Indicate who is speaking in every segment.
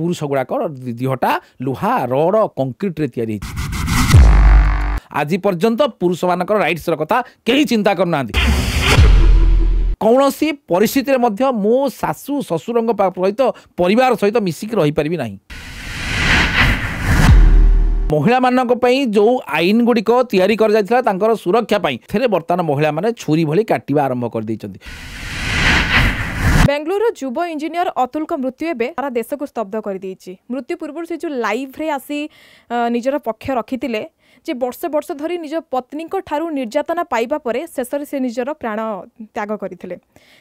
Speaker 1: ପୁରୁଷ ଗୁଡ଼ାକ ଦେହଟା ଲୁହା ରଡ଼ କଂକ୍ରିଟରେ ତିଆରି ହେଇଛି ଆଜି ପର୍ଯ୍ୟନ୍ତ ପୁରୁଷମାନଙ୍କର ରାଇଟ୍ସର କଥା କେହି ଚିନ୍ତା କରୁନାହାନ୍ତି କୌଣସି ପରିସ୍ଥିତିରେ ମଧ୍ୟ ମୋ ଶାଶୁ ଶ୍ୱଶୁରଙ୍କ ସହିତ ପରିବାର ସହିତ ମିଶିକି ରହିପାରିବି ନାହିଁ ମହିଳାମାନଙ୍କ ପାଇଁ ଯେଉଁ ଆଇନ ଗୁଡ଼ିକ ତିଆରି କରାଯାଇଥିଲା ତାଙ୍କର ସୁରକ୍ଷା ପାଇଁ ସେଥିରେ ବର୍ତ୍ତମାନ ମହିଳାମାନେ ଛୁରୀ ଭଳି କାଟିବା ଆରମ୍ଭ କରିଦେଇଛନ୍ତି
Speaker 2: ବେଙ୍ଗଲୁରୁର ଯୁବ ଇଞ୍ଜିନିୟର ଅତୁଲଙ୍କ ମୃତ୍ୟୁ ଏବେ ସାରା ଦେଶକୁ ସ୍ତବ୍ଧ କରିଦେଇଛି ମୃତ୍ୟୁ ପୂର୍ବରୁ ସେ ଯେଉଁ ଲାଇଭ୍ରେ ଆସି ନିଜର ପକ୍ଷ ରଖିଥିଲେ ଯେ ବର୍ଷ ବର୍ଷ ଧରି ନିଜ ପତ୍ନୀଙ୍କ ଠାରୁ ନିର୍ଯାତନା ପାଇବା ପରେ ଶେଷରେ ସେ ନିଜର ପ୍ରାଣ ତ୍ୟାଗ କରିଥିଲେ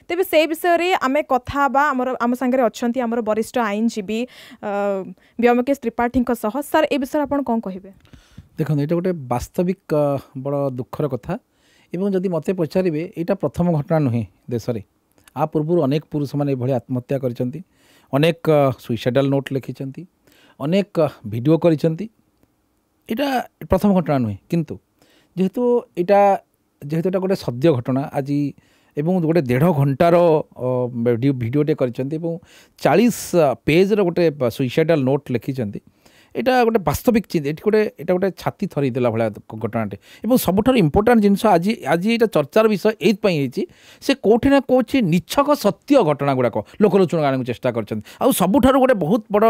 Speaker 2: ତେବେ ସେ ବିଷୟରେ ଆମେ କଥା ହେବା ଆମର ଆମ ସାଙ୍ଗରେ ଅଛନ୍ତି ଆମର ବରିଷ୍ଠ ଆଇନଜୀବୀ ବ୍ୟୋମକେଶ ତ୍ରିପାଠୀଙ୍କ ସହ ସାର୍ ଏ ବିଷୟରେ ଆପଣ କ'ଣ କହିବେ
Speaker 1: ଦେଖନ୍ତୁ ଏଇଟା ଗୋଟେ ବାସ୍ତବିକ ବଡ଼ ଦୁଃଖର କଥା ଏବଂ ଯଦି ମୋତେ ପଚାରିବେ ଏଇଟା ପ୍ରଥମ ଘଟଣା ନୁହେଁ ଦେଶରେ આ પૂର୍ବରୁ ଅନେକ ପୁରୁଷମାନେ ଏଭଳି ଆତ୍ମହତ୍ୟା କରିଛନ୍ତି ଅନେକ ସୁଇସାଇଡ଼ାଲ ନୋଟ୍ ଲେଖିଛନ୍ତି ଅନେକ ଭିଡ଼ିଓ କରିଛନ୍ତି ଏଇଟା ପ୍ରଥମ ଘଟଣା ନୁହେଁ କିନ୍ତୁ ଯେହେତୁ ଏଇଟା ଯେହେତୁ ଏଇଟା ଗୋଟେ ସଦ୍ୟ ଘଟଣା ଆଜି ଏବଂ ଗୋଟେ ଦେଢ଼ ଘଣ୍ଟାର ଭିଡ଼ିଓଟେ କରିଛନ୍ତି ଏବଂ ଚାଳିଶ ପେଜ୍ର ଗୋଟେ ସୁଇସାଇଡ଼ାଲ ନୋଟ୍ ଲେଖିଛନ୍ତି ଏଇଟା ଗୋଟେ ବାସ୍ତବିକ ଚିନ୍ତା ଏଠି ଗୋଟେ ଏଇଟା ଗୋଟେ ଛାତି ଥରିଦେଲା ଭଳିଆ ଘଟଣାଟେ ଏବଂ ସବୁଠାରୁ ଇମ୍ପୋର୍ଟାଣ୍ଟ ଜିନିଷ ଆଜି ଆଜି ଏଇଟା ଚର୍ଚ୍ଚାର ବିଷୟ ଏଇଥିପାଇଁ ହେଇଛି ସେ କେଉଁଠି ନା କହୁଛି ନିଚ୍ଛକ ସତ୍ୟ ଘଟଣା ଗୁଡ଼ାକ ଲୋକଲୋଚନ ଆଣିବାକୁ ଚେଷ୍ଟା କରିଛନ୍ତି ଆଉ ସବୁଠାରୁ ଗୋଟେ ବହୁତ ବଡ଼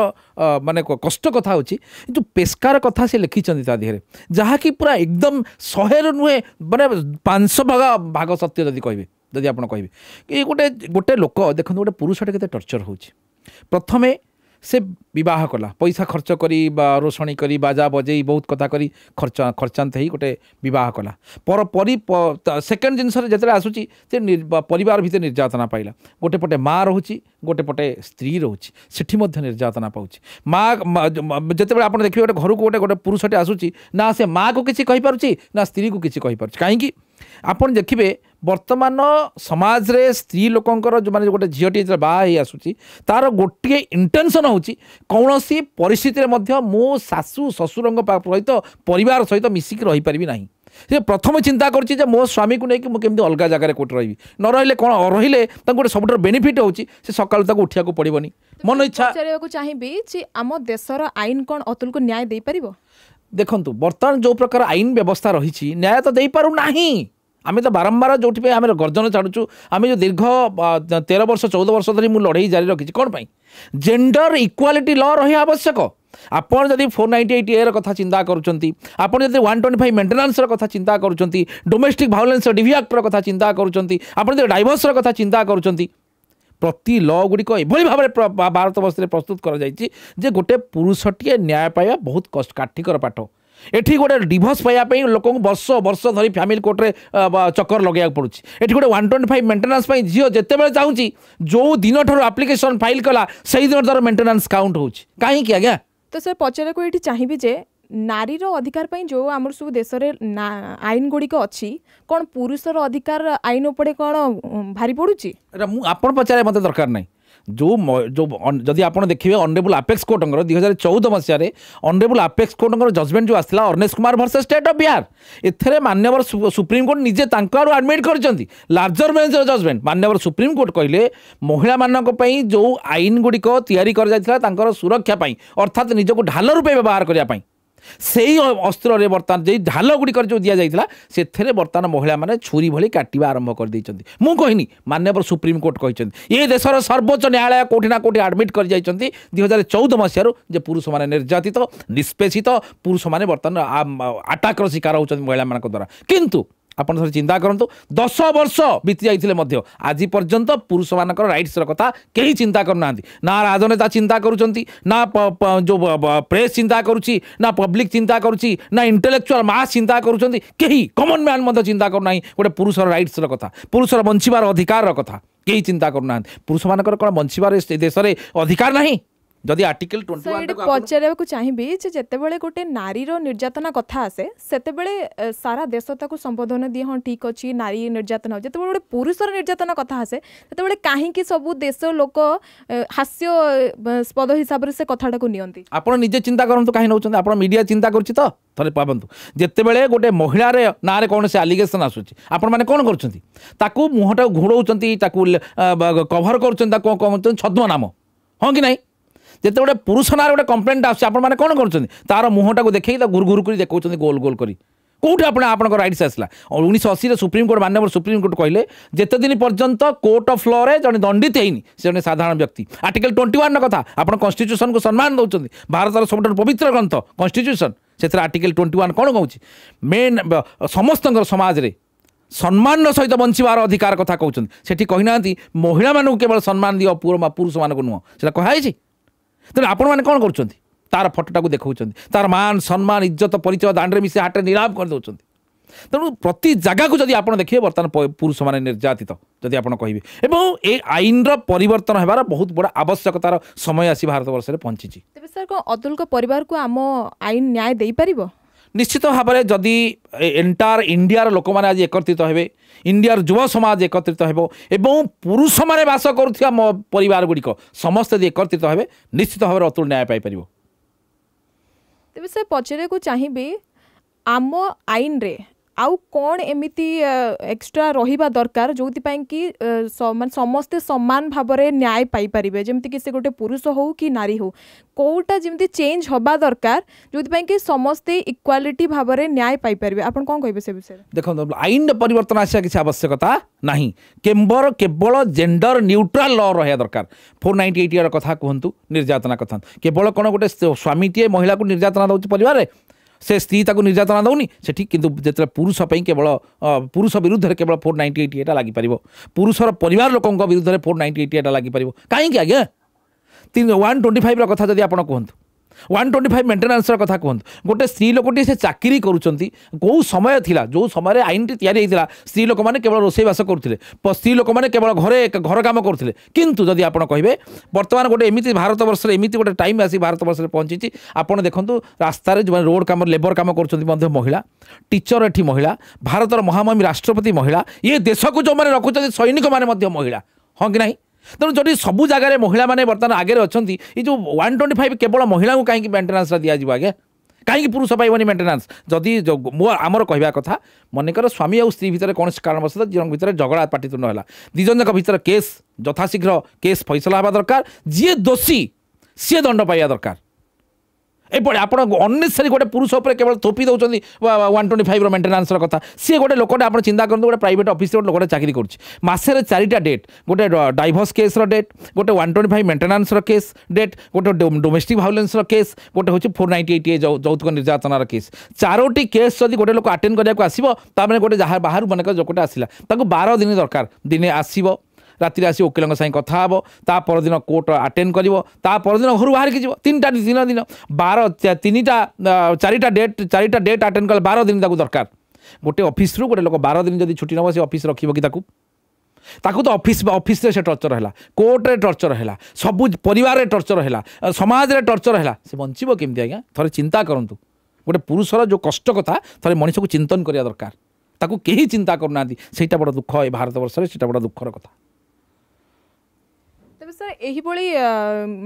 Speaker 1: ମାନେ କଷ୍ଟ କଥା ହେଉଛି କିନ୍ତୁ ପେସ୍କାର କଥା ସେ ଲେଖିଛନ୍ତି ତା ଦେହରେ ଯାହାକି ପୁରା ଏକଦମ ଶହେରୁ ନୁହେଁ ମାନେ ପାଞ୍ଚଶହ ଭାଗ ଭାଗ ସତ୍ୟ ଯଦି କହିବେ ଯଦି ଆପଣ କହିବେ ଏ ଗୋଟେ ଗୋଟେ ଲୋକ ଦେଖନ୍ତୁ ଗୋଟେ ପୁରୁଷଟେ କେତେ ଟର୍ଚର୍ ହେଉଛି ପ୍ରଥମେ সে বিবাহ কলা পয়সা খরচ করি বা রোষণী করি বাজা বজেই বহুত কথা করি খরচ খরচান্ত হয়ে গোটে বিবাহ কলা পর পরি সেকেন্ড জিনিসরে যেতে আসুচি সে পরিবার ভিতরে নির্যাতনা পাইলা গোটে পটে মা রহুচি গোটে পটে স্ত্রী রহুচি সেটি মধ্যে নির্যাতনা পাউচি মা যেতবে আপনার দেখবে গোটে ঘরকু গোটে গোটে পুরুষটি আসুচি না সে মাকে কিছু কইপারুচি না স্ত্রীকে কিছু কইপারুচি কাইকি ଆପଣ ଦେଖିବେ ବର୍ତ୍ତମାନ ସମାଜରେ ସ୍ତ୍ରୀ ଲୋକଙ୍କର ଯେଉଁମାନେ ଗୋଟେ ଝିଅଟିଏ ଯେତେବେଳେ ବାହା ହେଇ ଆସୁଛି ତାର ଗୋଟିଏ ଇଣ୍ଟେନସନ୍ ହେଉଛି କୌଣସି ପରିସ୍ଥିତିରେ ମଧ୍ୟ ମୁଁ ଶାଶୁ ଶ୍ୱଶୁରଙ୍କ ସହିତ ପରିବାର ସହିତ ମିଶିକି ରହିପାରିବି ନାହିଁ ସେ ପ୍ରଥମେ ଚିନ୍ତା କରୁଛି ଯେ ମୋ ସ୍ୱାମୀକୁ ନେଇକି ମୁଁ କେମିତି ଅଲଗା ଜାଗାରେ କେଉଁଠି ରହିବି ନ ରହିଲେ କ'ଣ ରହିଲେ ତାଙ୍କୁ ଗୋଟେ ସବୁଠାରୁ ବେନିଫିଟ୍ ହେଉଛି ସେ ସକାଳୁ ତାକୁ ଉଠିବାକୁ ପଡ଼ିବନି ମନ ଇଚ୍ଛା
Speaker 2: ପଚାରିବାକୁ ଚାହିଁବି ଯେ ଆମ ଦେଶର ଆଇନ କ'ଣ ଅତୁଲକୁ ନ୍ୟାୟ ଦେଇପାରିବ
Speaker 1: ଦେଖନ୍ତୁ ବର୍ତ୍ତମାନ ଯେଉଁ ପ୍ରକାର ଆଇନ ବ୍ୟବସ୍ଥା ରହିଛି ନ୍ୟାୟ ତ ଦେଇପାରୁନାହିଁ ଆମେ ତ ବାରମ୍ବାର ଯେଉଁଥିପାଇଁ ଆମେ ଗର୍ଜନ ଛାଡ଼ୁଛୁ ଆମେ ଯେଉଁ ଦୀର୍ଘ ତେର ବର୍ଷ ଚଉଦ ବର୍ଷ ଧରି ମୁଁ ଲଢ଼େଇ ଜାରି ରଖିଛି କ'ଣ ପାଇଁ ଜେଣ୍ଡର ଇକ୍ୱାଲିଟି ଲ ରହିବା ଆବଶ୍ୟକ ଆପଣ ଯଦି ଫୋର୍ ନାଇଣ୍ଟି ଏଇଟ୍ ଏର କଥା ଚିନ୍ତା କରୁଛନ୍ତି ଆପଣ ଯଦି ୱାନ୍ ଟ୍ୱେଣ୍ଟି ଫାଇଭ୍ ମେଣ୍ଟେନାନ୍ସର କଥା ଚିନ୍ତା କରୁଛନ୍ତି ଡୋମେଷ୍ଟିକ୍ ଭାଓଲେନ୍ସର ଡିଭି ଆକ୍ଟର କଥା ଚିନ୍ତା କରୁଛନ୍ତି ଆପଣ ଯଦି ଡାଇଭର୍ସର କଥା ଚିନ୍ତା କରୁଛନ୍ତି ପ୍ରତି ଲ ଗୁଡ଼ିକ ଏଭଳି ଭାବରେ ଭାରତବର୍ଷରେ ପ୍ରସ୍ତୁତ କରାଯାଇଛି ଯେ ଗୋଟେ ପୁରୁଷଟିଏ ନ୍ୟାୟ ପାଇବା ବହୁତ କଷ୍ଟ କାଠିକର ପାଠ ଏଠି ଗୋଟେ ଡିଭୋର୍ସ ପାଇବା ପାଇଁ ଲୋକଙ୍କୁ ବର୍ଷ ବର୍ଷ ଧରି ଫ୍ୟାମିଲି କୋର୍ଟରେ ଚକର ଲଗାଇବାକୁ ପଡ଼ୁଛି ଏଠି ଗୋଟେ ୱାନ୍ ଟ୍ୱେଣ୍ଟି ଫାଇଭ୍ ମେଣ୍ଟେନାନ୍ସ ପାଇଁ ଝିଅ ଯେତେବେଳେ ଚାହୁଁଛି ଯେଉଁ ଦିନଠାରୁ ଆପ୍ଲିକେସନ୍ ଫାଇଲ୍ କଲା ସେଇଦିନ ତା'ର ମେଣ୍ଟେନାନ୍ସ କାଉଣ୍ଟ ହେଉଛି କାହିଁକି ଆଜ୍ଞା
Speaker 2: ତ ସାର୍ ପଚାରିବାକୁ ଏଠି ଚାହିଁବି ଯେ ନାରୀର ଅଧିକାର ପାଇଁ ଯେଉଁ ଆମର ସବୁ ଦେଶରେ ଆଇନ ଗୁଡ଼ିକ ଅଛି କ'ଣ ପୁରୁଷର ଅଧିକାର ଆଇନ ଉପରେ କ'ଣ ଭାରି
Speaker 1: ପଡ଼ୁଛି ମୁଁ ଆପଣ ପଚାରିବା ମୋତେ ଦରକାର ନାହିଁ ଯେଉଁ ଯେଉଁ ଯଦି ଆପଣ ଦେଖିବେ ଅନରେବୁଲ୍ ଆପେକ୍ସ କୋର୍ଟଙ୍କର ଦୁଇ ହଜାର ଚଉଦ ମସିହାରେ ଅନରେବୁଲ୍ ଆପେକ୍ସ କୋର୍ଟଙ୍କର ଜଜମେଣ୍ଟ ଯେଉଁ ଆସିଲା Arnesh Kumar versus state of Bihar ଏଥିରେ ମାନ୍ୟବର ସୁପ୍ରିମକୋର୍ଟ ନିଜେ ତାଙ୍କ ଆଡ଼ୁ ଆଡ଼ମିଟ୍ କରିଛନ୍ତି ଲାର୍ଜର ବେଞ୍ଚର ଜଜମେଣ୍ଟ ମାନ୍ୟବର ସୁପ୍ରିମକୋର୍ଟ କହିଲେ ମହିଳାମାନଙ୍କ ପାଇଁ ଯେଉଁ ଆଇନ ଗୁଡ଼ିକ ତିଆରି କରାଯାଇଥିଲା ତାଙ୍କର ସୁରକ୍ଷା ପାଇଁ ଅର୍ଥାତ୍ ନିଜକୁ ଢାଲ ରୂପେ ବ୍ୟବହାର କରିବା ପାଇଁ ସେଇ ଅସ୍ତ୍ରରେ ବର୍ତ୍ତମାନ ଯେଉଁ ଢାଲ ଗୁଡ଼ିକରେ ଯେଉଁ ଦିଆଯାଇଥିଲା ସେଥିରେ ବର୍ତ୍ତମାନ ମହିଳାମାନେ ଛୁରୀ ଭଳି କାଟିବା ଆରମ୍ଭ କରିଦେଇଛନ୍ତି ମୁଁ କହିନି ମାନ୍ୟବର ସୁପ୍ରିମକୋର୍ଟ କହିଛନ୍ତି ଏ ଦେଶର ସର୍ବୋଚ୍ଚ ନ୍ୟାୟାଳୟ କେଉଁଠି ନା କେଉଁଠି ଆଡ଼ମିଟ୍ କରିଯାଇଛନ୍ତି ଦୁଇ ହଜାର ଚଉଦ ମସିହାରୁ ଯେ ପୁରୁଷମାନେ ନିର୍ଯାତିତ ନିଷ୍ପେଷିତ ପୁରୁଷମାନେ ବର୍ତ୍ତମାନ ଆଟାକ୍ର ଶିକାର ହେଉଛନ୍ତି ମହିଳାମାନଙ୍କ ଦ୍ୱାରା କିନ୍ତୁ ଆପଣ ଥରେ ଚିନ୍ତା କରନ୍ତୁ ଦଶ ବର୍ଷ ବିତି ଯାଇଥିଲେ ମଧ୍ୟ ଆଜି ପର୍ଯ୍ୟନ୍ତ ପୁରୁଷମାନଙ୍କର ରାଇଟ୍ସର କଥା କେହି ଚିନ୍ତା କରୁନାହାନ୍ତି ନା ରାଜନେତା ଚିନ୍ତା କରୁଛନ୍ତି ନା ଯେଉଁ ପ୍ରେସ୍ ଚିନ୍ତା କରୁଛି ନା ପବ୍ଲିକ୍ ଚିନ୍ତା କରୁଛି ନା ଇଣ୍ଟେଲେକ୍ଚୁଆଲ୍ ମାସ୍ ଚିନ୍ତା କରୁଛନ୍ତି କେହି କମନ୍ ମ୍ୟାନ୍ ମଧ୍ୟ ଚିନ୍ତା କରୁନାହିଁ ଗୋଟେ ପୁରୁଷର ରାଇଟ୍ସର କଥା ପୁରୁଷର ବଞ୍ଚିବାର ଅଧିକାରର କଥା କେହି ଚିନ୍ତା କରୁନାହାନ୍ତି ପୁରୁଷମାନଙ୍କର କ'ଣ ବଞ୍ଚିବାର ଏ ଦେଶରେ ଅଧିକାର ନାହିଁ ଯଦି ଆର୍ଟିକଲ ଟ୍ୱେଣ୍ଟି
Speaker 2: ପଚାରିବାକୁ ଚାହିଁବି ଯେ ଯେତେବେଳେ ଗୋଟେ ନାରୀର ନିର୍ଯାତନା କଥା ଆସେ ସେତେବେଳେ ସାରା ଦେଶ ତାକୁ ସମ୍ବୋଧନ ଦିଏ ହଁ ଠିକ୍ ଅଛି ନାରୀ ନିର୍ଯାତନା ହେଉଛି ଯେତେବେଳେ ଗୋଟେ ପୁରୁଷର ନିର୍ଯାତନା କଥା ଆସେ ସେତେବେଳେ କାହିଁକି ସବୁ ଦେଶ ଲୋକ ହାସ୍ୟସ୍ପଦ ହିସାବରେ ସେ କଥାଟାକୁ ନିଅନ୍ତି
Speaker 1: ଆପଣ ନିଜେ ଚିନ୍ତା କରନ୍ତୁ କାହିଁ ନେଉଛନ୍ତି ଆପଣ ମିଡ଼ିଆ ଚିନ୍ତା କରୁଛି ତ ଥରେ ଭାବନ୍ତୁ ଯେତେବେଳେ ଗୋଟେ ମହିଳାରେ ନାଁରେ କୌଣସି ଆଲିଗେସନ୍ ଆସୁଛି ଆପଣମାନେ କ'ଣ କରୁଛନ୍ତି ତାକୁ ମୁହଁଟାକୁ ଘୋଡ଼ଉଛନ୍ତି ତାକୁ କଭର କରୁଛନ୍ତି ତାକୁ କ'ଣ କରୁଛନ୍ତି ଛଦ୍ମନାମ ହଁ କି ନାହିଁ যেতে গোটে পুরুষ নাঁরে গোটে কমপ্লেনটা আসছে আপনার কোণ করছেন তার মুহটা দেখে তা গুরু গুরু করে দেখছেন গোল গোল করে কোটি আপনার আপনার রাইটস আসলা উনিশশো অশীরে সুপ্রিমকোর্ট মানব সুপ্রিমকোর্ট কহিলেন যেতদিন পর্যন্ত কোর্ট অফ লরে জন দণ্ডিত হয়নি সে জন সাধারণ ব্যক্তি আর্টিকেল টোয়েন্টি ওয়ান কথা আপনার কনস্টিट्यूशन কু সম্মান দৌঁছেন ভারতের সবুঠার পবিত্র গ্রন্থ কনস্টিट्यूशन ସେଥିରେ ଆର୍ଟିକେଲ୍ ଟ୍ୱେଣ୍ଟି ୱାନ୍ କ'ଣ କହୁଛି ମେନ୍ ସମସ୍ତଙ୍କର ସମାଜରେ ସମ୍ମାନର ସହିତ ବଞ୍ଚିବାର ଅଧିକାର କଥା କହୁଛନ୍ତି ସେଠି କହିନାହାନ୍ତି ମହିଳାମାନଙ୍କୁ କେବଳ ସମ୍ମାନ ଦିଅ ପୁଅ ପୁରୁଷମାନଙ୍କୁ ନୁହଁ ସେଟା କୁହାହେଇଛି ତେଣୁ ଆପଣମାନେ କ'ଣ କରୁଛନ୍ତି ତାର ଫଟୋଟାକୁ ଦେଖାଉଛନ୍ତି ତାର ମାନ ସମ୍ମାନ ଇଜ୍ଜତ ପରିଚୟ ଦାଣ୍ଡରେ ମିଶି ହାଟରେ ନିଲାମ କରିଦେଉଛନ୍ତି ତେଣୁ ପ୍ରତି ଜାଗାକୁ ଯଦି ଆପଣ ଦେଖିବେ ବର୍ତ୍ତମାନ ପୁରୁଷମାନେ ନିର୍ଯାତିତ ଯଦି ଆପଣ କହିବେ ଏବଂ ଏ ଆଇନର ପରିବର୍ତ୍ତନ ହେବାର ବହୁତ ବଡ଼ ଆବଶ୍ୟକତାର ସମୟ ଆସି ଭାରତବର୍ଷରେ ପହଞ୍ଚିଛି
Speaker 2: ତେବେ ସାର୍ କ'ଣ ଅତୁଲଙ୍କ ପରିବାରକୁ ଆମ ଆଇନ ନ୍ୟାୟ ଦେଇପାରିବ
Speaker 1: ନିଶ୍ଚିତ ଭାବରେ ଯଦି ଏଣ୍ଟାୟାର ଇଣ୍ଡିଆର ଲୋକମାନେ ଆଜି ଏକତ୍ରିତ ହେବେ ଇଣ୍ଡିଆର ଯୁବ ସମାଜ ଏକତ୍ରିତ ହେବ ଏବଂ ପୁରୁଷମାନେ ବାସ କରୁଥିବା ମୋ ପରିବାର ଗୁଡ଼ିକ ସମସ୍ତେ ଯଦି ଏକତ୍ରିତ ହେବେ ନିଶ୍ଚିତ ଭାବରେ ଅତୁଳ ନ୍ୟାୟ ପାଇପାରିବ
Speaker 2: ତେବେ ସେ ପଚାରିବାକୁ ଚାହିଁବି ଆମ ଆଇନରେ ଆଉ କ'ଣ ଏମିତି ଏକ୍ସଟ୍ରା ରହିବା ଦରକାର ଯେଉଁଥିପାଇଁ କି ମାନେ ସମସ୍ତେ ସମାନ ଭାବରେ ନ୍ୟାୟ ପାଇପାରିବେ ଯେମିତିକି ସେ ଗୋଟେ ପୁରୁଷ ହେଉ କି ନାରୀ ହେଉ କେଉଁଟା ଯେମିତି ଚେଞ୍ଜ ହେବା ଦରକାର ଯେଉଁଥିପାଇଁ କି ସମସ୍ତେ ଇକ୍ୱାଲିଟି ଭାବରେ ନ୍ୟାୟ ପାଇପାରିବେ ଆପଣ କ'ଣ କହିବେ ସେ ବିଷୟରେ
Speaker 1: ଦେଖନ୍ତୁ ଆଇନର ପରିବର୍ତ୍ତନ ଆସିବା କିଛି ଆବଶ୍ୟକତା ନାହିଁ କେମ୍ବର କେବଳ ଜେଣ୍ଡର ନ୍ୟୁଟ୍ରାଲ ଲ ରହିବା ଦରକାର ଫୋର୍ ନାଇଣ୍ଟି ଏଇଟ୍ କଥା କୁହନ୍ତୁ ନିର୍ଯାତନା କଥା କେବଳ କ'ଣ ଗୋଟେ ସ୍ୱାମୀଟିଏ ମହିଳାକୁ ନିର୍ଯାତନା ଦେଉଛି ପରିବାରରେ ସେ ସ୍ତ୍ରୀ ତାକୁ ନିର୍ଯାତନା ଦେଉନି ସେଠି କିନ୍ତୁ ଯେତେବେଳେ ପୁରୁଷ ପାଇଁ କେବଳ ପୁରୁଷ ବିରୁଦ୍ଧରେ କେବଳ ଫୋର୍ ନାଇଣ୍ଟି ଏଇଟ୍ ଏଟା ଲାଗିପାରିବ ପୁରୁଷର ପରିବାର ଲୋକଙ୍କ ବିରୁଦ୍ଧରେ ଫୋର୍ ନାଇଣ୍ଟି ଏଇଟ୍ ଏଟା ଲାଗିପାରିବ କାହିଁକି ଆଜ୍ଞା ତିନି ୱାନ୍ ଟ୍ୱେଣ୍ଟି ଫାଇଭ୍ର କଥା ଯଦି ଆପଣ କୁହନ୍ତୁ ওয়ান টোয়েন্টি ফাইভ মেটেনান্সর কথা কুহতু গোটে স্ত্রী লোকটি সে চাকরি করছেন কেউ সময় লা যে সময় আইনটি তৈরি হয়েছিল স্ত্রী লোক মানে কেবল রোষেই বাস করুলে স্ত্রী লোক মানে কেবল ঘরে ঘর কাম করুলে কিন্তু যদি আপনার কে বর্তমান গোটে এমিতি ভারতবর্ষের এমিতি গোটে টাইম আসি ভারতবর্ষের পৌঁছিছি আপনার দেখুন রাস্তার যে রোড কাম লেবর কাম করছেন মহিলা টিচর এটি মহিলা ভারতর মহাময়ী রাষ্ট্রপতি মহিলা ইয়ে দেশক যে রখুছেন সৈনিক মানে মহিলা হ্যাঁ কি না ତେଣୁ ଯଦି ସବୁ ଜାଗାରେ ମହିଳାମାନେ ବର୍ତ୍ତମାନ ଆଗରେ ଅଛନ୍ତି ଏ ଯେଉଁ ୱାନ୍ ଟ୍ୱେଣ୍ଟି ଫାଇଭ୍ କେବଳ ମହିଳାଙ୍କୁ କାହିଁକି ମେଣ୍ଟେନାନ୍ସଟା ଦିଆଯିବ ଆଜ୍ଞା କାହିଁକି ପୁରୁଷ ପାଇବନି ମେଣ୍ଟେନାନ୍ସ ଯଦି ମୋ ଆମର କହିବା କଥା ମନେକର ସ୍ୱାମୀ ଆଉ ସ୍ତ୍ରୀ ଭିତରେ କୌଣସି କାରଣବଶତଃ ଜଣଙ୍କ ଭିତରେ ଝଗଡ଼ା ପାଟିତୁଣ୍ଡ ହେଲା ଦୁଇ ଜଣଙ୍କ ଭିତରେ କେସ୍ ଯଥାଶୀଘ୍ର କେସ୍ ଫଇସଲା ହେବା ଦରକାର ଯିଏ ଦୋଷୀ ସିଏ ଦଣ୍ଡ ପାଇବା ଦରକାର এপরে আপনার অনেসারি গোটে পুরুষ উপরে কেবল থোপি দৌঁচ ওয়ান টোয়েন্টি ফাইভর মেটেনান্সর কথা সি গোটে লোকটা আপনার চিন্তা করুন গোটে প্রাইভেট অফিসে গোটে লোকটা চাকরি করছে মাসের চারিটা ডেট গোটে ডাইভোর্স কেস্র ডেট গোটে ওয়ান টোয়েন্টি ফাইভ মেটেনান্সর কেস ডেট গোটে ডোমেস্টিক ভায়োলেন্সর কেস গোটে হচ্ছে ফোর নাইন্টি এইট এ যৌতুক নির্যাতনার কেস চারোটি কেস যদি গোটে লোক আটেন্ড করা আসব তাহলে গোটে যা বাহার মনে লোকটা আসলা তাকে বার দিন দরকার দিনে আসব ରାତିରେ ଆସି ଓକିଲଙ୍କ ସାଙ୍ଗେ କଥା ହେବ ତା ପରଦିନ କୋର୍ଟ ଆଟେଣ୍ଡ କରିବ ତା ପରଦିନ ଘରୁ ବାହାରିକି ଯିବ ତିନିଟା ଦିନ ଦିନ ବାର ତିନିଟା ଚାରିଟା ଡେଟ୍ ଚାରିଟା ଡେଟ୍ ଆଟେଣ୍ଡ କଲେ ବାର ଦିନ ତାକୁ ଦରକାର ଗୋଟେ ଅଫିସରୁ ଗୋଟେ ଲୋକ ବାର ଦିନ ଯଦି ଛୁଟି ନେବ ସେ ଅଫିସ ରଖିବ କି ତାକୁ ତାକୁ ତ ଅଫିସ୍ ଅଫିସରେ ସେ ଟର୍ଚର ହେଲା କୋର୍ଟରେ ଟର୍ଚର ହେଲା ସବୁ ପରିବାରରେ ଟର୍ଚର ହେଲା ସମାଜରେ ଟର୍ଚର ହେଲା ସେ ବଞ୍ଚିବ କେମିତି ଆଜ୍ଞା ଥରେ ଚିନ୍ତା କରନ୍ତୁ ଗୋଟେ ପୁରୁଷର ଯେଉଁ କଷ୍ଟ କଥା ଥରେ ମଣିଷକୁ ଚିନ୍ତନ କରିବା ଦରକାର ତାକୁ କେହି ଚିନ୍ତା କରୁନାହାନ୍ତି ସେଇଟା ବଡ଼ ଦୁଃଖ ଏ ଭାରତବର୍ଷରେ ସେଇଟା ବଡ଼ ଦୁଃଖର କଥା
Speaker 2: ସାର୍ ଏହିଭଳି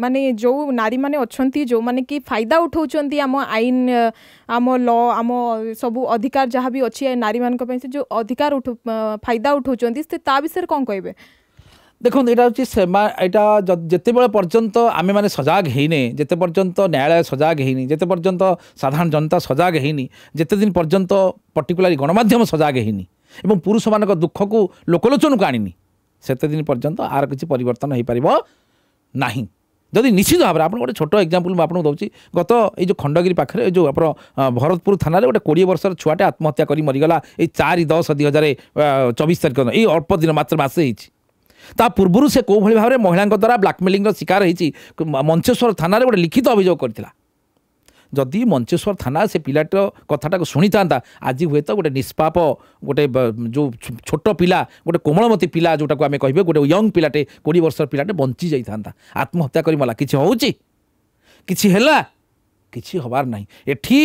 Speaker 2: ମାନେ ଯେଉଁ ନାରୀମାନେ ଅଛନ୍ତି ଯେଉଁମାନେ କି ଫାଇଦା ଉଠାଉଛନ୍ତି ଆମ ଆଇନ ଆମ ଲ ଆମ ସବୁ ଅଧିକାର ଯାହା ବି ଅଛି ନାରୀମାନଙ୍କ ପାଇଁ ସେ ଯେଉଁ ଅଧିକାର ଫାଇଦା ଉଠାଉଛନ୍ତି ସେ ତା ବିଷୟରେ କ'ଣ କହିବେ
Speaker 1: ଦେଖନ୍ତୁ ଏଇଟା ହେଉଛି ସେମା ଏଇଟା ଯେତେବେଳେ ପର୍ଯ୍ୟନ୍ତ ଆମେମାନେ ସଜାଗ ହେଇନେ ଯେତେ ପର୍ଯ୍ୟନ୍ତ ନ୍ୟାୟାଳୟ ସଜାଗ ହେଇନି ଯେତେ ପର୍ଯ୍ୟନ୍ତ ସାଧାରଣ ଜନତା ସଜାଗ ହେଇନି ଯେତେଦିନ ପର୍ଯ୍ୟନ୍ତ ପର୍ଟିକୁଲାର ଗଣମାଧ୍ୟମ ସଜାଗ ହେଇନି ଏବଂ ପୁରୁଷମାନଙ୍କ ଦୁଃଖକୁ ଲୋକଲୋଚନକୁ ଆଣିନି সেতদিন পর্যন্ত আর কিছু পরিবর্তন হয়ে হয়েপার না যদি নিশ্চিত ভাবে আপনার গোটে ছোট এক্সাম্পল আপনার দেছি গত এই যে খণ্ডগিরি পাখে এই যে আপনার ভরতপুর থানার গোটে কোড়িয়ে বর্ষর ছুয়াটে আত্মহত্যা করে মরিগলা এই চারি দশ দুই হাজার চবিশ তারিখ এই অল্প দিন মাত্র মাসে হয়েছে তা পূর্ব সে কোভাবে ভাবে মহিলা দ্বারা ব্লাকমেলিং শিকার হয়েছি মঞ্চেশ্বর থানার গোটে লিখিত অভিযোগ করেছিল ଯଦି ମଞ୍ଚେଶ୍ୱର ଥାନା ସେ ପିଲାଟିର କଥାଟାକୁ ଶୁଣିଥାନ୍ତା ଆଜି ହୁଏତ ଗୋଟେ ନିଷ୍ପାପ ଗୋଟେ ଯେଉଁ ଛୋଟ ପିଲା ଗୋଟେ କୋମଳମତି ପିଲା ଯେଉଁଟାକୁ ଆମେ କହିବେ ଗୋଟେ ୟଙ୍ଗ ପିଲାଟେ କୋଡ଼ିଏ ବର୍ଷର ପିଲାଟେ ବଞ୍ଚି ଯାଇଥାନ୍ତା ଆତ୍ମହତ୍ୟା କରି ମଲା କିଛି ହେଉଛି କିଛି ହେଲା କିଛି ହେବାର ନାହିଁ ଏଠି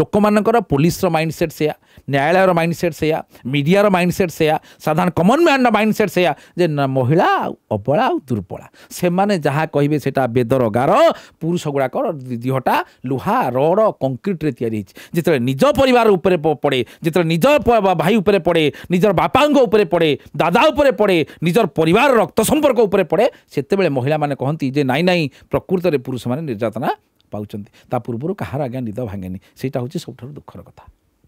Speaker 1: ଲୋକମାନଙ୍କର ପୋଲିସର ମାଇଣ୍ଡସେଟ୍ ସେୟା ନ୍ୟାୟାଳୟର ମାଇଣ୍ଡସେଟ୍ ସେୟା ମିଡ଼ିଆର ମାଇଣ୍ଡସେଟ୍ ସେୟା ସାଧାରଣ କମନ୍ ମ୍ୟାନ୍ର ମାଇଣ୍ଡସେଟ୍ ସେୟା ଯେ ମହିଳା ଆଉ ଅବଳା ଆଉ ଦୁର୍ବଳା ସେମାନେ ଯାହା କହିବେ ସେଇଟା ବେଦର ଗାର ପୁରୁଷ ଗୁଡ଼ାକର ଦେହଟା ଲୁହା ରଡ଼ କଂକ୍ରିଟରେ ତିଆରି ହେଇଛି ଯେତେବେଳେ ନିଜ ପରିବାର ଉପରେ ପଡ଼େ ଯେତେବେଳେ ନିଜ ଭାଇ ଉପରେ ପଡ଼େ ନିଜର ବାପାଙ୍କ ଉପରେ ପଡ଼େ ଦାଦା ଉପରେ ପଡ଼େ ନିଜର ପରିବାର ରକ୍ତ ସମ୍ପର୍କ ଉପରେ ପଡ଼େ ସେତେବେଳେ ମହିଳାମାନେ କହନ୍ତି ଯେ ନାଇଁ ନାଇଁ ପ୍ରକୃତରେ ପୁରୁଷମାନେ ନିର୍ଯାତନା ପାଉଛନ୍ତି ତା ପୂର୍ବରୁ କାହାର ଆଜ୍ଞା ନିଦ ଭାଙ୍ଗେନି ସେଇଟା ହେଉଛି ସବୁଠାରୁ ଦୁଃଖର କଥା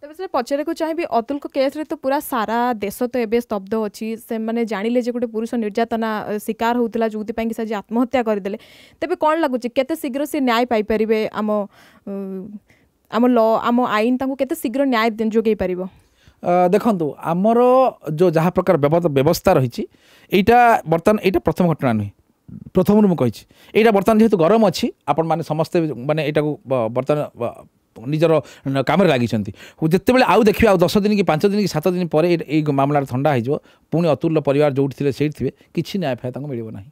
Speaker 2: ତେବେ ସାର୍ ପଚାରିବାକୁ ଚାହିଁବି ଅତୁଲଙ୍କ କେସ୍ରେ ତ ପୁରା ସାରା ଦେଶ ତ ଏବେ ସ୍ତବ୍ଧ ଅଛି ସେମାନେ ଜାଣିଲେ ଯେ ଗୋଟେ ପୁରୁଷ ନିର୍ଯାତନା ଶିକାର ହେଉଥିଲା ଯେଉଁଥିପାଇଁ କି ସେ ଆଜି ଆତ୍ମହତ୍ୟା କରିଦେଲେ ତେବେ କ'ଣ ଲାଗୁଛି କେତେ ଶୀଘ୍ର ସେ ନ୍ୟାୟ ପାଇପାରିବେ ଆମ ଆମ ଲ ଆମ ଆଇନ ତାଙ୍କୁ କେତେ ଶୀଘ୍ର ନ୍ୟାୟ ଯୋଗାଇ ପାରିବ
Speaker 1: ଦେଖନ୍ତୁ ଆମର ଯେଉଁ ଯାହା ପ୍ରକାର ବ୍ୟବସ୍ଥା ରହିଛି ଏଇଟା ବର୍ତ୍ତମାନ ଏଇଟା ପ୍ରଥମ ଘଟଣା ନୁହେଁ ପ୍ରଥମରୁ ମୁଁ କହିଛି ଏଇଟା ବର୍ତ୍ତମାନ ଯେହେତୁ ଗରମ ଅଛି ଆପଣମାନେ ସମସ୍ତେ ମାନେ ଏଇଟାକୁ ବର୍ତ୍ତମାନ ନିଜର କାମରେ ଲାଗିଛନ୍ତି ଯେତେବେଳେ ଆଉ ଦେଖିବେ ଆଉ ଦଶ ଦିନ କି ପାଞ୍ଚ ଦିନ କି ସାତ ଦିନ ପରେ ଏଇ ମାମଲାରେ ଥଣ୍ଡା ହେଇଯିବ ପୁଣି ଅତୁଲର ପରିବାର ଯେଉଁଠି ଥିଲେ ସେଇଠି ଥିବେ କିଛି ନ୍ୟାୟ ଫାୟ ତାଙ୍କୁ ମିଳିବ ନାହିଁ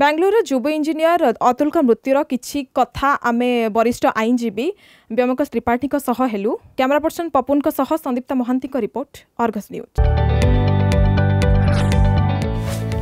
Speaker 2: ବାଙ୍ଗାଲୋରର ଯୁବ ଇଞ୍ଜିନିୟର ଅତୁଲଙ୍କ ମୃତ୍ୟୁର କିଛି କଥା ଆମେ ବରିଷ୍ଠ ଆଇନଜୀବୀ ବ୍ୟମକ ତ୍ରିପାଠୀଙ୍କ ସହ ହେଲୁ କ୍ୟାମେରା ପର୍ସନ ପପୁନଙ୍କ ସହ ସନ୍ଦୀପ୍ତା ମହାନ୍ତିଙ୍କ ରିପୋର୍ଟ ଅର୍ଗସ୍ ନ୍ୟୁଜ୍